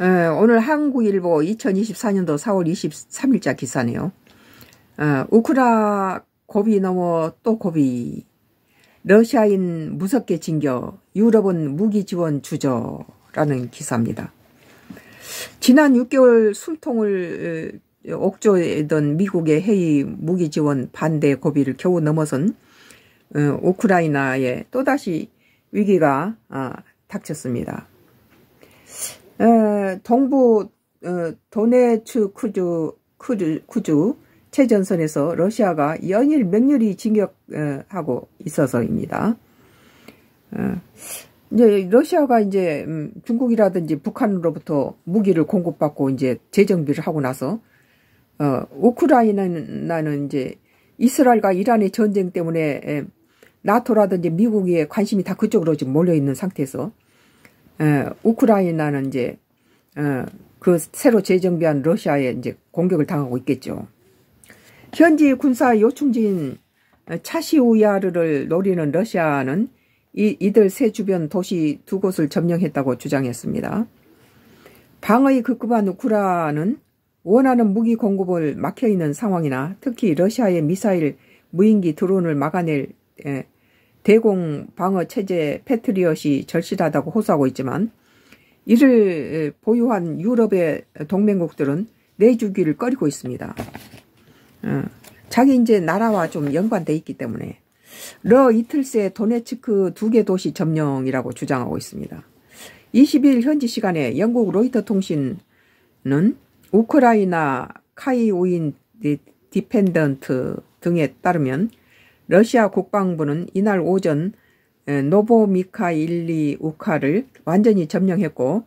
에, 예, 오늘 한국일보 2024년도 4월 23일자 기사네요. 에, 어, 우크라 고비 넘어 또 고비. 러시아인 무섭게 징겨 유럽은 무기 지원 주저라는 기사입니다. 지난 6개월 숨통을 어, 옥조했던 미국의 회의 무기 지원 반대 고비를 겨우 넘어선 어, 우크라이나에 또다시 위기가 아, 닥쳤습니다. 어, 동부 어, 도네츠 쿠주, 쿠주, 쿠주 최전선에서 러시아가 연일 맹렬히 진격하고 있어서입니다. 어, 이제 러시아가 이제 음, 중국이라든지 북한으로부터 무기를 공급받고 이제 재정비를 하고 나서 어, 우크라이나는 이제 이스라엘과 이란의 전쟁 때문에 나토라든지 미국의 관심이 다 그쪽으로 지금 몰려 있는 상태에서 에, 어, 우크라이나는 이제 에, 어, 그 새로 재정비한 러시아에 이제 공격을 당하고 있겠죠. 현지 군사 요충지인 차시우야르를 노리는 러시아는 이, 이들 세 주변 도시 두 곳을 점령했다고 주장했습니다. 방의 급급한 우크라는 원하는 무기 공급을 막혀있는 상황이나 특히 러시아의 미사일 무인기 드론을 막아낼 에, 대공 방어 체제 패트리엇이 절실하다고 호소하고 있지만 이를 보유한 유럽의 동맹국들은 내주기를 꺼리고 있습니다. 어, 자기 이제 나라와 좀 연관돼 있기 때문에 러 이틀 새 도네츠크 두 개 도시 점령이라고 주장하고 있습니다. 20일 현지 시간에 영국 로이터 통신은 우크라이나 카이우인 디펜던트 등에 따르면 러시아 국방부는 이날 오전 노보미카일리 우카를 완전히 점령했고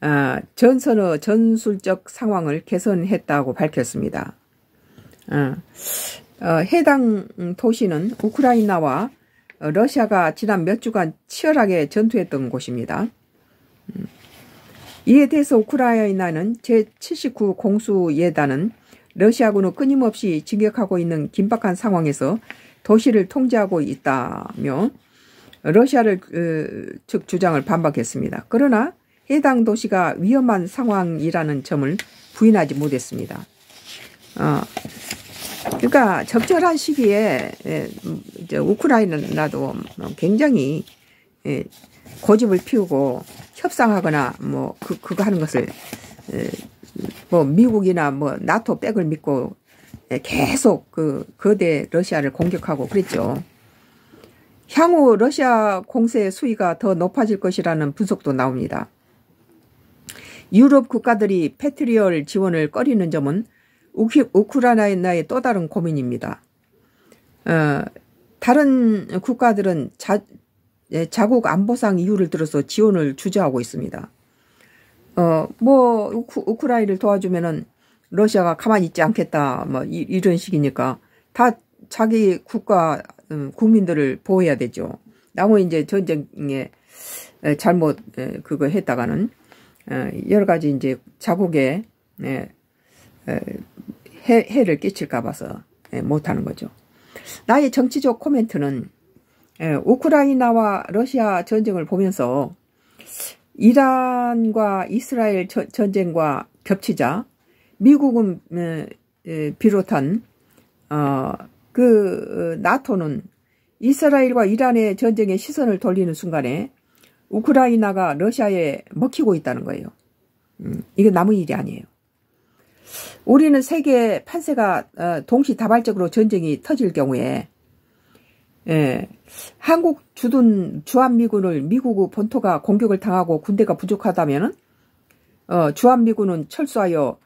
아, 전선의 전술적 상황을 개선했다고 밝혔습니다. 아, 어, 해당 도시는 우크라이나와 어, 러시아가 지난 몇 주간 치열하게 전투했던 곳입니다. 음, 이에 대해서 우크라이나는 제79 공수예단은 러시아군을 끊임없이 진격하고 있는 긴박한 상황에서 도시를 통제하고 있다며 러시아를 어, 측 주장을 반박했습니다. 그러나 해당 도시가 위험한 상황이라는 점을 부인하지 못했습니다. 어, 그러니까 적절한 시기에 예, 우크라이나도 굉장히 예, 고집을 피우고 협상하거나 뭐 그, 그거 하는 것을 예, 뭐 미국이나 뭐 나토 백을 믿고 예, 계속 그 거대 러시아를 공격하고 그랬죠. 향후 러시아 공세의 수위가 더 높아질 것이라는 분석도 나옵니다. 유럽 국가들이 패트리얼 지원을 꺼리는 점은 우크, 라이나의또 다른 고민입니다. 어, 다른 국가들은 자, 예, 자국 안보상 이유를 들어서 지원을 주저하고 있습니다. 어, 뭐, 우크, 우크라이를 나 도와주면은 러시아가 가만히 있지 않겠다 뭐 이, 런 식이니까 다 자기 국가 음, 국민들을 보호해야 되죠. 나무 이제 전쟁에 잘못 그거 했다가는 여러 가지 이제 자국에 해, 를 끼칠까 봐서 못하는 거죠. 나의 정치적 코멘트는 우크라이나와 러시아 전쟁을 보면서 이란과 이스라엘 전쟁과 겹치자 미국은 비롯한 어, 그 어, 나토는 이스라엘과 이란의 전쟁에 시선을 돌리는 순간에 우크라이나가 러시아에 먹히고 있다는 거예요. 음, 이게 남의 일이 아니에요. 우리는 세계 판세가 어, 동시다발적으로 전쟁이 터질 경우에 한국 주둔 주한미군을 미국의 본토가 공격을 당하고 군대가 부족하다면 주한미군은 철수하여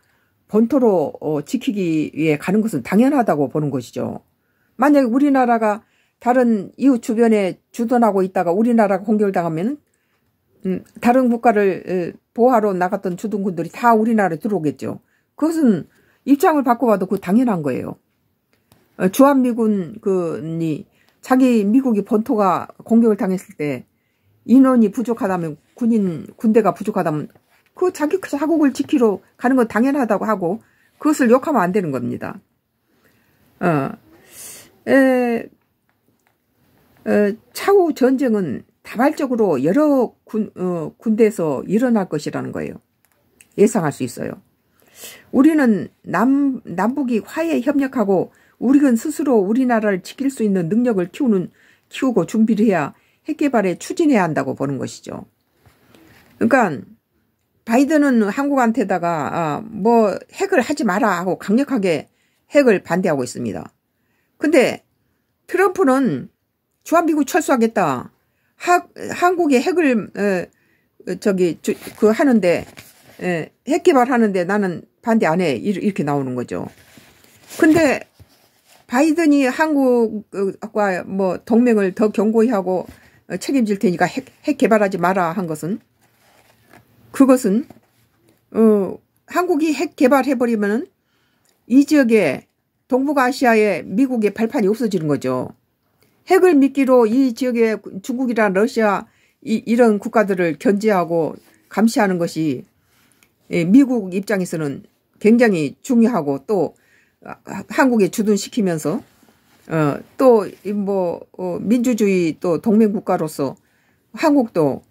본토로 어, 지키기 위해 가는 것은 당연하다고 보는 것이죠. 만약에 우리나라가 다른 이웃 주변에 주둔하고 있다가 우리나라가 공격당하면 음, 다른 국가를 어, 보호하러 나갔던 주둔군들이 다 우리나라에 들어오겠죠. 그것은 입장을 바꿔봐도 그 당연한 거예요. 어, 주한미군 이 자기 미국이 본토가 공격을 당했을 때 인원이 부족하다면 군인 군대가 부족하다면 그 자기 자국을 그 지키러 가는 건 당연하다고 하고 그것을 욕하면 안 되는 겁니다. 어, 에, 에, 어, 차후 전쟁은 다발적으로 여러 군, 어, 군대에서 일어날 것이라는 거예요. 예상할 수 있어요. 우리는 남, 남북이 화해 협력하고 우리는 스스로 우리나라를 지킬 수 있는 능력을 키우는, 키우고 준비를 해야 핵개발에 추진해야 한다고 보는 것이죠. 그러니까 바이든은 한국한테다가 아, 뭐 핵을 하지 마라 하고 강력하게 핵을 반대하고 있습니다. 근데 트럼프는 주한미군 철수하겠다. 하, 한국에 핵을 에, 어, 어, 저기 주, 그 하는데 에, 예, 핵 개발하는데 나는 반대 안 해. 이렇게 나오는 거죠. 근데 바이든이 한국과 뭐 동맹을 더 견고히 하고 책임질 테니까 핵, 핵 개발하지 마라 한 것은 그것은 어, 한국이 핵 개발해버리면 은이 지역에 동북아시아에 미국의 발판이 없어지는 거죠. 핵을 미끼로 이 지역에 중국이나 러시아 이, 이런 국가들을 견제하고 감시하는 것이 예, 미국 입장에서는 굉장히 중요하고 또 한국에 주둔시키면서 어, 또뭐 어, 민주주의 또 동맹국가로서 한국도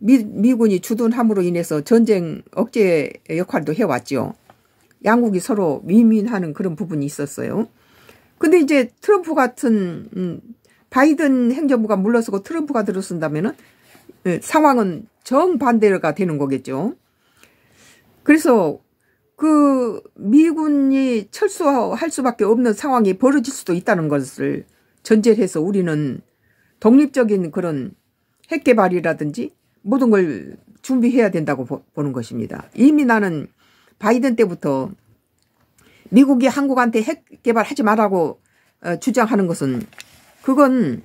미, 미군이 주둔함으로 인해서 전쟁 억제 역할도 해왔죠. 양국이 서로 위민하는 그런 부분이 있었어요. 근데 이제 트럼프 같은 음, 바이든 행정부가 물러서고 트럼프가 들어선다면은 예, 상황은 정반대가 되는 거겠죠. 그래서 그 미군이 철수할 수밖에 없는 상황이 벌어질 수도 있다는 것을 전제해서 우리는 독립적인 그런 핵개발이라든지 모든 걸 준비해야 된다고 보, 는 것입니다. 이미 나는 바이든 때부터 미국이 한국한테 핵 개발하지 말라고 어, 주장하는 것은 그건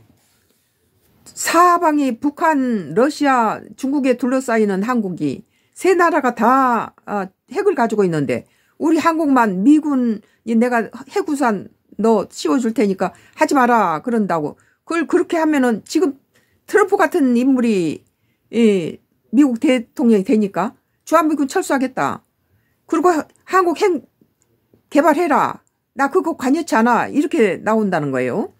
사방이 북한, 러시아, 중국에 둘러싸이는 한국이 세 나라가 다 어, 핵을 가지고 있는데 우리 한국만 미군이 내가 핵우산너 씌워줄 테니까 하지 마라 그런다고 그걸 그렇게 하면은 지금 트럼프 같은 인물이 예, 미국 대통령이 되니까 주한미군 철수하겠다. 그리고 한국 핵 개발해라. 나 그거 관여치 않아. 이렇게 나온다는 거예요.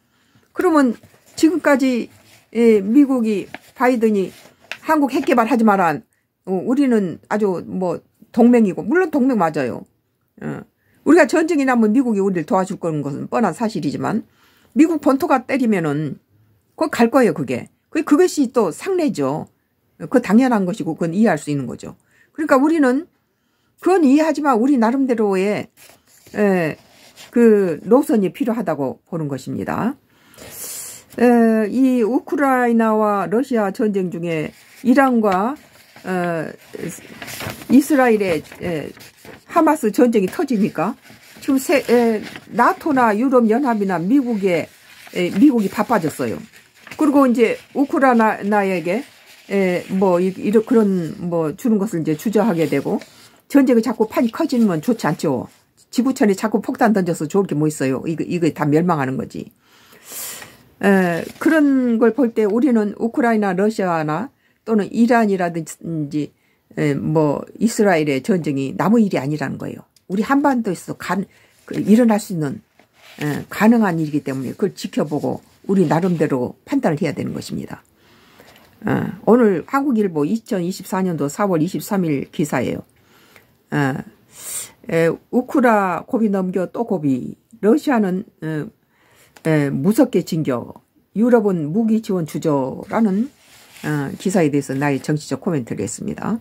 그러면 지금까지 예, 미국이 바이든이 한국 핵 개발하지 마라. 어, 우리는 아주 뭐 동맹이고 물론 동맹 맞아요. 어. 우리가 전쟁이 나면 미국이 우리를 도와줄 거는 것은 뻔한 사실이지만 미국 본토가 때리면은 곧갈 거예요 그게. 그게. 그것이 또 상례죠. 그 당연한 것이고 그건 이해할 수 있는 거죠. 그러니까 우리는 그건 이해하지만 우리 나름대로의 에, 그 노선이 필요하다고 보는 것입니다. 에, 이 우크라이나와 러시아 전쟁 중에 이란과 어, 이스라엘의 에, 하마스 전쟁이 터지니까 지금 세, 에, 나토나 유럽연합이나 미국에 에, 미국이 바빠졌어요. 그리고 이제 우크라이나에게 에, 예, 뭐, 이런, 그런, 뭐, 주는 것을 이제 주저하게 되고, 전쟁이 자꾸 판이 커지면 좋지 않죠. 지구촌이 자꾸 폭탄 던져서 좋을 게 뭐 있어요. 이거, 이거 다 멸망하는 거지. 에, 예, 그런 걸 볼 때 우리는 우크라이나, 러시아나 또는 이란이라든지, 에, 예, 뭐, 이스라엘의 전쟁이 남의 일이 아니라는 거예요. 우리 한반도에서 간, 그, 일어날 수 있는, 에, 가능한 일이기 때문에 그걸 지켜보고 우리 나름대로 판단을 해야 되는 것입니다. 어, 오늘 한국일보 2024년도 4월 23일 기사예요. 어, 에, 우크라 고비 넘겨 또 고비. 러시아는 에, 어, 에, 무섭게 진겨 유럽은 무기 지원 주저라는 어, 기사에 대해서 나의 정치적 코멘트를 했습니다.